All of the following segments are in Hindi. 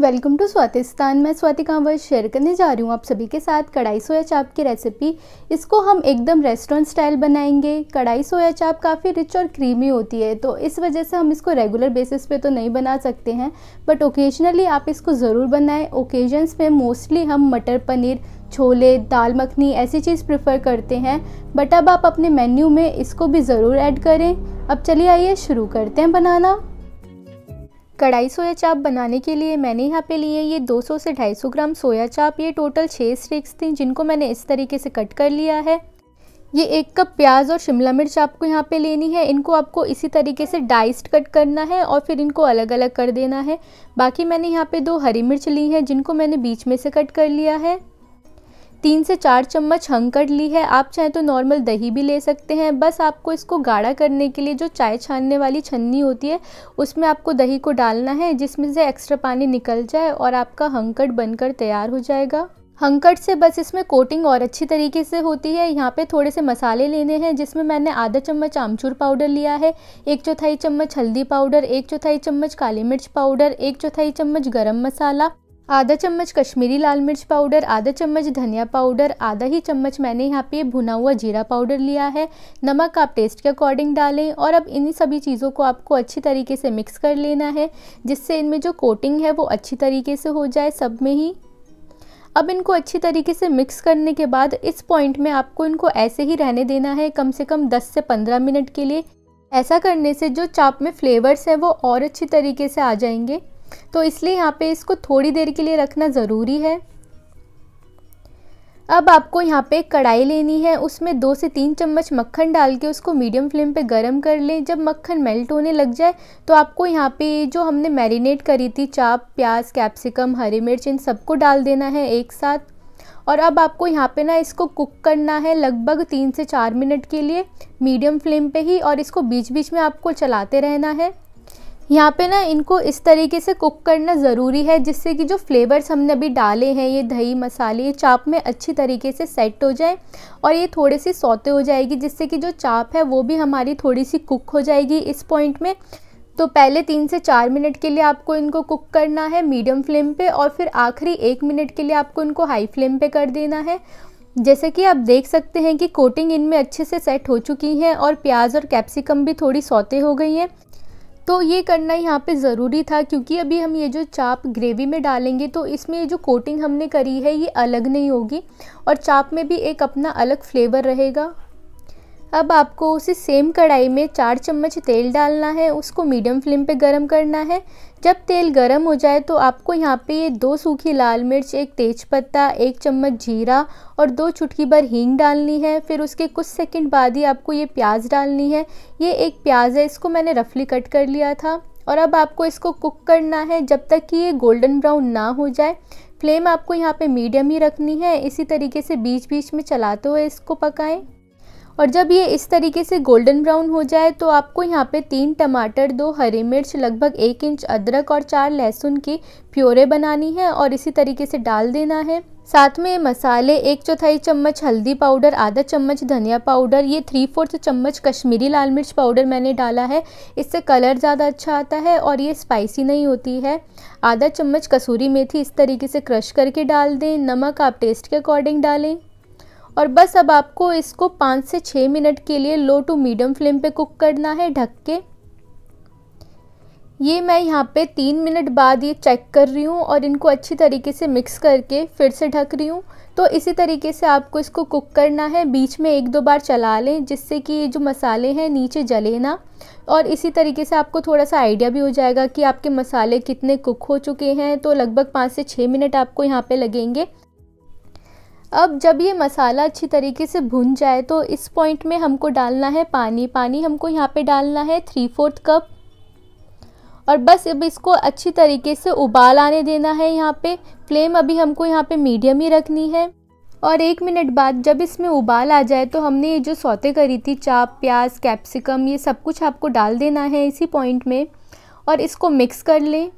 वेलकम टू स्वातिस्तान मैं स्वाति कांवर शेयर करने जा रही हूँ आप सभी के साथ कढ़ाई सोया चाप की रेसिपी इसको हम एकदम रेस्टोरेंट स्टाइल बनाएंगे कढ़ाई सोया चाप काफ़ी रिच और क्रीमी होती है तो इस वजह से हम इसको रेगुलर बेसिस पे तो नहीं बना सकते हैं बट ओकेजनली आप इसको ज़रूर बनाएं ओकेजन्स में मोस्टली हम मटर पनीर छोले दाल मखनी ऐसी चीज़ प्रेफर करते हैं बट अब आप अपने मेन्यू में इसको भी ज़रूर ऐड करें अब चलिए आइए शुरू करते हैं बनाना कढ़ाई सोया चाप बनाने के लिए मैंने यहाँ पे लिए ये 200 से 250 ग्राम सोया चाप ये टोटल छः स्टिक्स थी जिनको मैंने इस तरीके से कट कर लिया है ये एक कप प्याज और शिमला मिर्च आपको यहाँ पे लेनी है इनको आपको इसी तरीके से डाइस्ड कट करना है और फिर इनको अलग अलग कर देना है बाकी मैंने यहाँ पे दो हरी मिर्च ली हैं जिनको मैंने बीच में से कट कर लिया है तीन से चार चम्मच हंकड़ ली है आप चाहें तो नॉर्मल दही भी ले सकते हैं बस आपको इसको गाढ़ा करने के लिए जो चाय छानने वाली छन्नी होती है उसमें आपको दही को डालना है जिसमें से एक्स्ट्रा पानी निकल जाए और आपका हंकड़ बनकर तैयार हो जाएगा हंकट से बस इसमें कोटिंग और अच्छी तरीके से होती है यहाँ पे थोड़े से मसाले लेने हैं जिसमें मैंने आधा चम्मच आमचूर पाउडर लिया है एक चौथाई चम्मच हल्दी पाउडर एक चौथाई चम्मच काली मिर्च पाउडर एक चौथाई चम्मच गरम मसाला आधा चम्मच कश्मीरी लाल मिर्च पाउडर आधा चम्मच धनिया पाउडर आधा ही चम्मच मैंने यहाँ पे भुना हुआ जीरा पाउडर लिया है नमक आप टेस्ट के अकॉर्डिंग डालें और अब इन्हीं सभी चीज़ों को आपको अच्छी तरीके से मिक्स कर लेना है जिससे इनमें जो कोटिंग है वो अच्छी तरीके से हो जाए सब में ही अब इनको अच्छी तरीके से मिक्स करने के बाद इस पॉइंट में आपको इनको ऐसे ही रहने देना है कम से कम 10 से 15 मिनट के लिए ऐसा करने से जो चाप में फ्लेवर्स हैं वो और अच्छी तरीके से आ जाएंगे तो इसलिए यहाँ पे इसको थोड़ी देर के लिए रखना ज़रूरी है अब आपको यहाँ पे कढ़ाई लेनी है उसमें दो से तीन चम्मच मक्खन डाल के उसको मीडियम फ्लेम पे गरम कर लें जब मक्खन मेल्ट होने लग जाए तो आपको यहाँ पे जो हमने मैरिनेट करी थी चाप प्याज कैप्सिकम हरी मिर्च इन सबको डाल देना है एक साथ और अब आपको यहाँ पे ना इसको कुक करना है लगभग तीन से चार मिनट के लिए मीडियम फ्लेम पे ही और इसको बीच बीच में आपको चलाते रहना है यहाँ पे ना इनको इस तरीके से कुक करना ज़रूरी है जिससे कि जो फ्लेवर्स हमने अभी डाले हैं ये दही मसाले ये चाप में अच्छी तरीके से सेट हो जाए और ये थोड़े सी सौते हो जाएगी जिससे कि जो चाप है वो भी हमारी थोड़ी सी कुक हो जाएगी इस पॉइंट में तो पहले तीन से चार मिनट के लिए आपको इनको कुक करना है मीडियम फ्लेम पर और फिर आखिरी एक मिनट के लिए आपको इनको हाई फ्लेम पर कर देना है जैसे कि आप देख सकते हैं कि कोटिंग इनमें अच्छे से सेट हो चुकी है और प्याज और कैप्सिकम भी थोड़ी सौते हो गई हैं तो ये करना यहाँ पे ज़रूरी था क्योंकि अभी हम ये जो चाप ग्रेवी में डालेंगे तो इसमें ये जो कोटिंग हमने करी है ये अलग नहीं होगी और चाप में भी एक अपना अलग फ्लेवर रहेगा अब आपको उसी सेम कढ़ाई में चार चम्मच तेल डालना है उसको मीडियम फ्लेम पे गरम करना है जब तेल गरम हो जाए तो आपको यहाँ पे ये दो सूखी लाल मिर्च एक तेज़पत्ता एक चम्मच जीरा और दो चुटकी भर हींग डालनी है फिर उसके कुछ सेकंड बाद ही आपको ये प्याज डालनी है ये एक प्याज है इसको मैंने रफली कट कर लिया था और अब आपको इसको कुक करना है जब तक कि ये गोल्डन ब्राउन ना हो जाए फ्लेम आपको यहाँ पे मीडियम ही रखनी है इसी तरीके से बीच बीच में चलाते हुए इसको पकाएं और जब ये इस तरीके से गोल्डन ब्राउन हो जाए तो आपको यहाँ पे तीन टमाटर दो हरी मिर्च लगभग एक इंच अदरक और चार लहसुन की प्योरे बनानी है और इसी तरीके से डाल देना है साथ में मसाले एक चौथाई चम्मच हल्दी पाउडर आधा चम्मच धनिया पाउडर ये थ्री फोर्थ चम्मच कश्मीरी लाल मिर्च पाउडर मैंने डाला है इससे कलर ज़्यादा अच्छा आता है और ये स्पाइसी नहीं होती है आधा चम्मच कसूरी मेथी इस तरीके से क्रश करके डाल दें नमक आप टेस्ट के अकॉर्डिंग डालें और बस अब आपको इसको पाँच से छः मिनट के लिए लो टू मीडियम फ्लेम पे कुक करना है ढक के ये मैं यहाँ पे तीन मिनट बाद ये चेक कर रही हूँ और इनको अच्छी तरीके से मिक्स करके फिर से ढक रही हूँ तो इसी तरीके से आपको इसको कुक करना है बीच में एक दो बार चला लें जिससे कि ये जो मसाले हैं नीचे जले ना और इसी तरीके से आपको थोड़ा सा आइडिया भी हो जाएगा कि आपके मसाले कितने कुक हो चुके हैं तो लगभग पाँच से छः मिनट आपको यहाँ पर लगेंगे अब जब ये मसाला अच्छी तरीके से भुन जाए तो इस पॉइंट में हमको डालना है पानी पानी हमको यहाँ पे डालना है थ्री फोर्थ कप और बस अब इसको अच्छी तरीके से उबाल आने देना है यहाँ पे फ्लेम अभी हमको यहाँ पे मीडियम ही रखनी है और एक मिनट बाद जब इसमें उबाल आ जाए तो हमने ये जो सौते करी थी चाप प्याज कैप्सिकम ये सब कुछ आपको डाल देना है इसी पॉइंट में और इसको मिक्स कर लें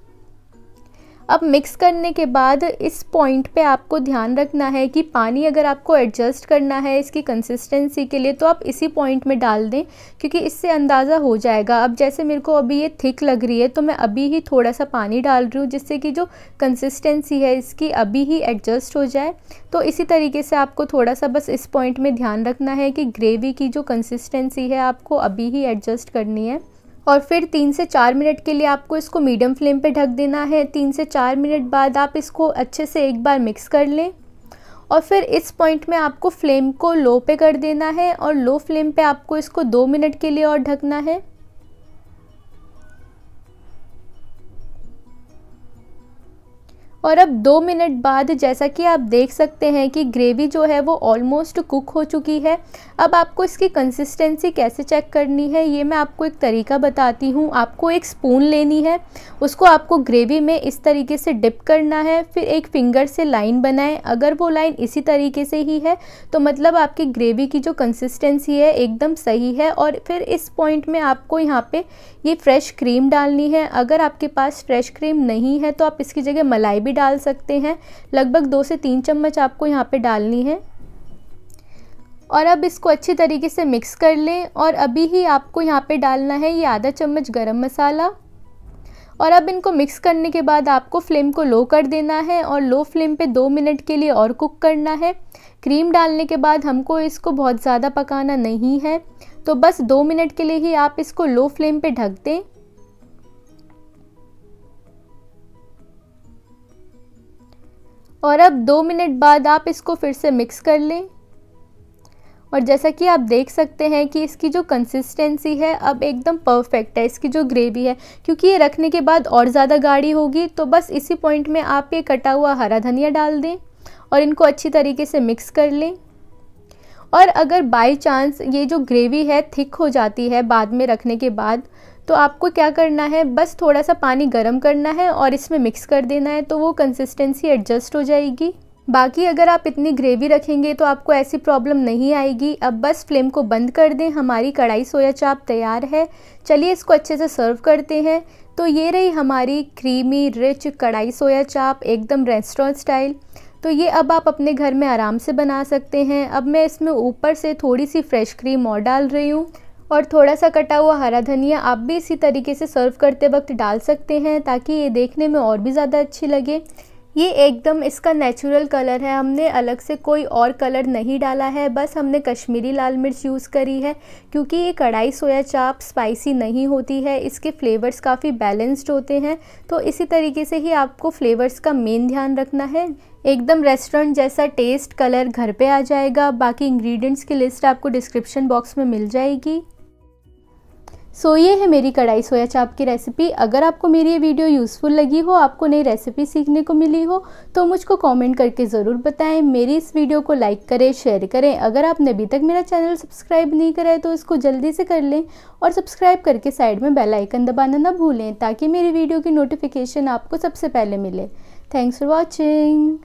अब मिक्स करने के बाद इस पॉइंट पे आपको ध्यान रखना है कि पानी अगर आपको एडजस्ट करना है इसकी कंसिस्टेंसी के लिए तो आप इसी पॉइंट में डाल दें क्योंकि इससे अंदाज़ा हो जाएगा अब जैसे मेरे को अभी ये थिक लग रही है तो मैं अभी ही थोड़ा सा पानी डाल रही हूँ जिससे कि जो कंसिस्टेंसी है इसकी अभी ही एडजस्ट हो जाए तो इसी तरीके से आपको थोड़ा सा बस इस पॉइंट में ध्यान रखना है कि ग्रेवी की जो कंसिस्टेंसी है आपको अभी ही एडजस्ट करनी है और फिर तीन से चार मिनट के लिए आपको इसको मीडियम फ्लेम पे ढक देना है तीन से चार मिनट बाद आप इसको अच्छे से एक बार मिक्स कर लें और फिर इस पॉइंट में आपको फ्लेम को लो पे कर देना है और लो फ्लेम पे आपको इसको दो मिनट के लिए और ढकना है और अब दो मिनट बाद जैसा कि आप देख सकते हैं कि ग्रेवी जो है वो ऑलमोस्ट कुक हो चुकी है अब आपको इसकी कंसिस्टेंसी कैसे चेक करनी है ये मैं आपको एक तरीका बताती हूँ आपको एक स्पून लेनी है उसको आपको ग्रेवी में इस तरीके से डिप करना है फिर एक फिंगर से लाइन बनाएं अगर वो लाइन इसी तरीके से ही है तो मतलब आपकी ग्रेवी की जो कंसिस्टेंसी है एकदम सही है और फिर इस पॉइंट में आपको यहाँ पर ये फ्रेश क्रीम डालनी है अगर आपके पास फ्रेश क्रीम नहीं है तो आप इसकी जगह मलाई भी भी डाल सकते हैं लगभग दो से तीन चम्मच आपको यहाँ पे डालनी है और अब इसको अच्छी तरीके से मिक्स कर लें और अभी ही आपको यहाँ पे डालना है ये आधा चम्मच गरम मसाला और अब इनको मिक्स करने के बाद आपको फ्लेम को लो कर देना है और लो फ्लेम पे दो मिनट के लिए और कुक करना है क्रीम डालने के बाद हमको इसको बहुत ज़्यादा पकाना नहीं है तो बस दो मिनट के लिए ही आप इसको लो फ्लेम पे ढक दें और अब दो मिनट बाद आप इसको फिर से मिक्स कर लें और जैसा कि आप देख सकते हैं कि इसकी जो कंसिस्टेंसी है अब एकदम परफेक्ट है इसकी जो ग्रेवी है क्योंकि ये रखने के बाद और ज़्यादा गाढ़ी होगी तो बस इसी पॉइंट में आप ये कटा हुआ हरा धनिया डाल दें और इनको अच्छी तरीके से मिक्स कर लें और अगर बाई चांस ये जो ग्रेवी है थिक हो जाती है बाद में रखने के बाद तो आपको क्या करना है बस थोड़ा सा पानी गर्म करना है और इसमें मिक्स कर देना है तो वो कंसिस्टेंसी एडजस्ट हो जाएगी बाकी अगर आप इतनी ग्रेवी रखेंगे तो आपको ऐसी प्रॉब्लम नहीं आएगी अब बस फ्लेम को बंद कर दें हमारी कढ़ाई सोया चाप तैयार है चलिए इसको अच्छे से सर्व करते हैं तो ये रही हमारी क्रीमी रिच कढ़ाई सोया चाप एकदम रेस्टोरेंट स्टाइल तो ये अब आप अपने घर में आराम से बना सकते हैं अब मैं इसमें ऊपर से थोड़ी सी फ्रेश क्रीम और डाल रही हूँ और थोड़ा सा कटा हुआ हरा धनिया आप भी इसी तरीके से सर्व करते वक्त डाल सकते हैं ताकि ये देखने में और भी ज़्यादा अच्छी लगे ये एकदम इसका नेचुरल कलर है हमने अलग से कोई और कलर नहीं डाला है बस हमने कश्मीरी लाल मिर्च यूज़ करी है क्योंकि ये कढ़ाई सोया चाप स्पाइसी नहीं होती है इसके फ्लेवर्स काफ़ी बैलेंस्ड होते हैं तो इसी तरीके से ही आपको फ्लेवर्स का मेन ध्यान रखना है एकदम रेस्टोरेंट जैसा टेस्ट कलर घर पे आ जाएगा बाकी इंग्रेडिएंट्स की लिस्ट आपको डिस्क्रिप्शन बॉक्स में मिल जाएगी सो so, ये है मेरी कढ़ाई सोया चाप की रेसिपी अगर आपको मेरी ये वीडियो यूज़फुल लगी हो आपको नई रेसिपी सीखने को मिली हो तो मुझको कमेंट करके ज़रूर बताएं मेरी इस वीडियो को लाइक करें शेयर करें अगर आपने अभी तक मेरा चैनल सब्सक्राइब नहीं करा है तो इसको जल्दी से कर लें और सब्सक्राइब करके साइड में बेल आइकन दबाना ना भूलें ताकि मेरी वीडियो की नोटिफिकेशन आपको सबसे पहले मिले थैंक्स फॉर वॉचिंग